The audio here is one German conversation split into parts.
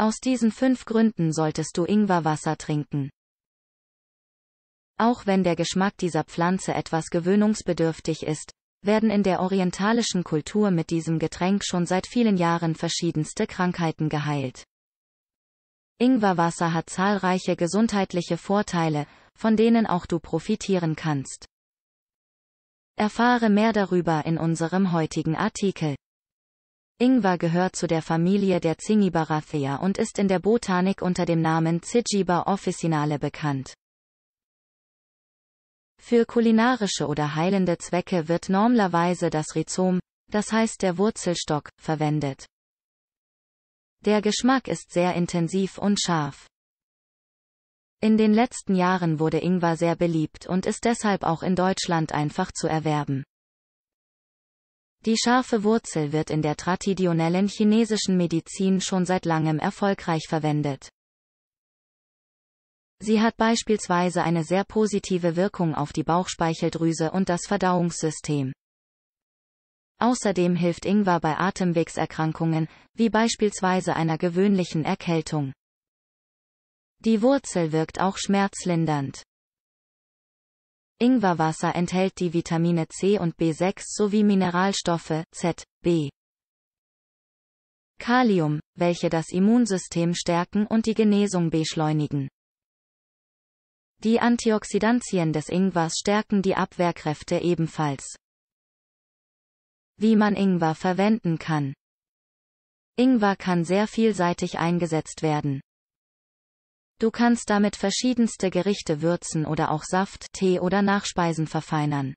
Aus diesen fünf Gründen solltest du Ingwerwasser trinken. Auch wenn der Geschmack dieser Pflanze etwas gewöhnungsbedürftig ist, werden in der orientalischen Kultur mit diesem Getränk schon seit vielen Jahren verschiedenste Krankheiten geheilt. Ingwerwasser hat zahlreiche gesundheitliche Vorteile, von denen auch du profitieren kannst. Erfahre mehr darüber in unserem heutigen Artikel. Ingwer gehört zu der Familie der Cingiberaceae und ist in der Botanik unter dem Namen Zigiba officinale bekannt. Für kulinarische oder heilende Zwecke wird normalerweise das Rhizom, das heißt der Wurzelstock, verwendet. Der Geschmack ist sehr intensiv und scharf. In den letzten Jahren wurde Ingwer sehr beliebt und ist deshalb auch in Deutschland einfach zu erwerben. Die scharfe Wurzel wird in der traditionellen chinesischen Medizin schon seit langem erfolgreich verwendet. Sie hat beispielsweise eine sehr positive Wirkung auf die Bauchspeicheldrüse und das Verdauungssystem. Außerdem hilft Ingwer bei Atemwegserkrankungen, wie beispielsweise einer gewöhnlichen Erkältung. Die Wurzel wirkt auch schmerzlindernd. Ingwerwasser enthält die Vitamine C und B6 sowie Mineralstoffe Z, B. Kalium, welche das Immunsystem stärken und die Genesung beschleunigen. Die Antioxidantien des Ingwers stärken die Abwehrkräfte ebenfalls. Wie man Ingwer verwenden kann. Ingwer kann sehr vielseitig eingesetzt werden. Du kannst damit verschiedenste Gerichte würzen oder auch Saft, Tee oder Nachspeisen verfeinern.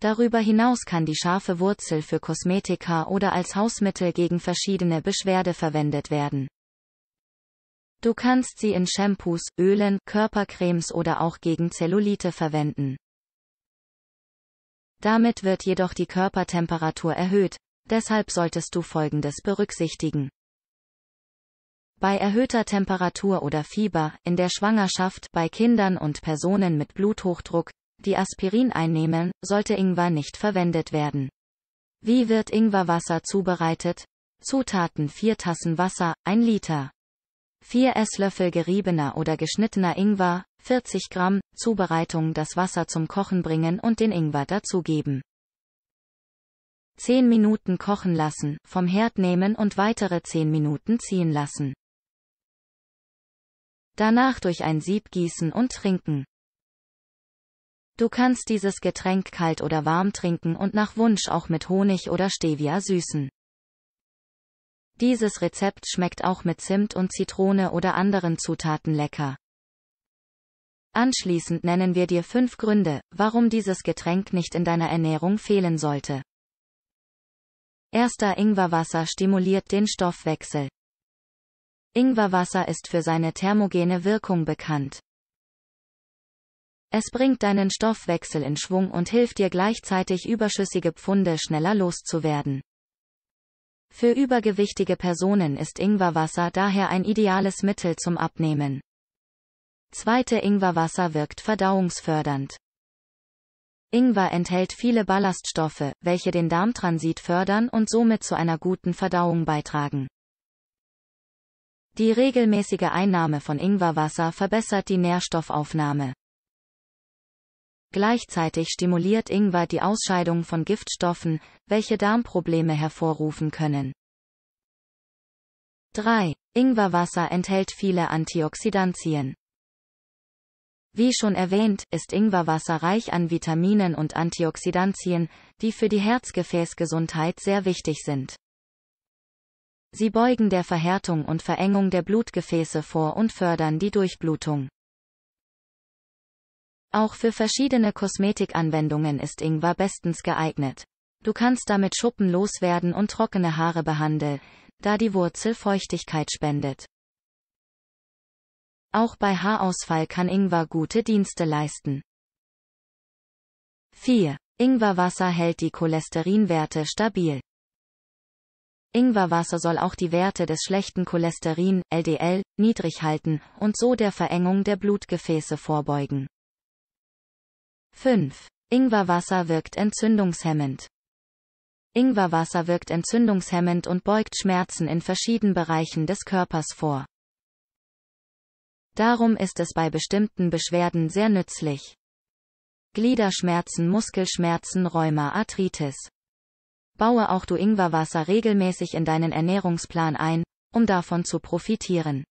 Darüber hinaus kann die scharfe Wurzel für Kosmetika oder als Hausmittel gegen verschiedene Beschwerde verwendet werden. Du kannst sie in Shampoos, Ölen, Körpercremes oder auch gegen Zellulite verwenden. Damit wird jedoch die Körpertemperatur erhöht, deshalb solltest du Folgendes berücksichtigen. Bei erhöhter Temperatur oder Fieber, in der Schwangerschaft, bei Kindern und Personen mit Bluthochdruck, die Aspirin einnehmen, sollte Ingwer nicht verwendet werden. Wie wird Ingwerwasser zubereitet? Zutaten 4 Tassen Wasser, 1 Liter. 4 Esslöffel geriebener oder geschnittener Ingwer, 40 Gramm, Zubereitung das Wasser zum Kochen bringen und den Ingwer dazugeben. 10 Minuten kochen lassen, vom Herd nehmen und weitere 10 Minuten ziehen lassen danach durch ein Sieb gießen und trinken. Du kannst dieses Getränk kalt oder warm trinken und nach Wunsch auch mit Honig oder Stevia süßen. Dieses Rezept schmeckt auch mit Zimt und Zitrone oder anderen Zutaten lecker. Anschließend nennen wir dir fünf Gründe, warum dieses Getränk nicht in deiner Ernährung fehlen sollte. Erster Ingwerwasser stimuliert den Stoffwechsel. Ingwerwasser ist für seine thermogene Wirkung bekannt. Es bringt deinen Stoffwechsel in Schwung und hilft dir gleichzeitig überschüssige Pfunde schneller loszuwerden. Für übergewichtige Personen ist Ingwerwasser daher ein ideales Mittel zum Abnehmen. Zweite Ingwerwasser wirkt verdauungsfördernd. Ingwer enthält viele Ballaststoffe, welche den Darmtransit fördern und somit zu einer guten Verdauung beitragen. Die regelmäßige Einnahme von Ingwerwasser verbessert die Nährstoffaufnahme. Gleichzeitig stimuliert Ingwer die Ausscheidung von Giftstoffen, welche Darmprobleme hervorrufen können. 3. Ingwerwasser enthält viele Antioxidantien. Wie schon erwähnt, ist Ingwerwasser reich an Vitaminen und Antioxidantien, die für die Herzgefäßgesundheit sehr wichtig sind. Sie beugen der Verhärtung und Verengung der Blutgefäße vor und fördern die Durchblutung. Auch für verschiedene Kosmetikanwendungen ist Ingwer bestens geeignet. Du kannst damit Schuppen loswerden und trockene Haare behandeln, da die Wurzel Feuchtigkeit spendet. Auch bei Haarausfall kann Ingwer gute Dienste leisten. 4. Ingwerwasser hält die Cholesterinwerte stabil. Ingwerwasser soll auch die Werte des schlechten Cholesterin, LDL, niedrig halten und so der Verengung der Blutgefäße vorbeugen. 5. Ingwerwasser wirkt entzündungshemmend. Ingwerwasser wirkt entzündungshemmend und beugt Schmerzen in verschiedenen Bereichen des Körpers vor. Darum ist es bei bestimmten Beschwerden sehr nützlich. Gliederschmerzen, Muskelschmerzen, Rheuma, Arthritis. Baue auch du Ingwerwasser regelmäßig in deinen Ernährungsplan ein, um davon zu profitieren.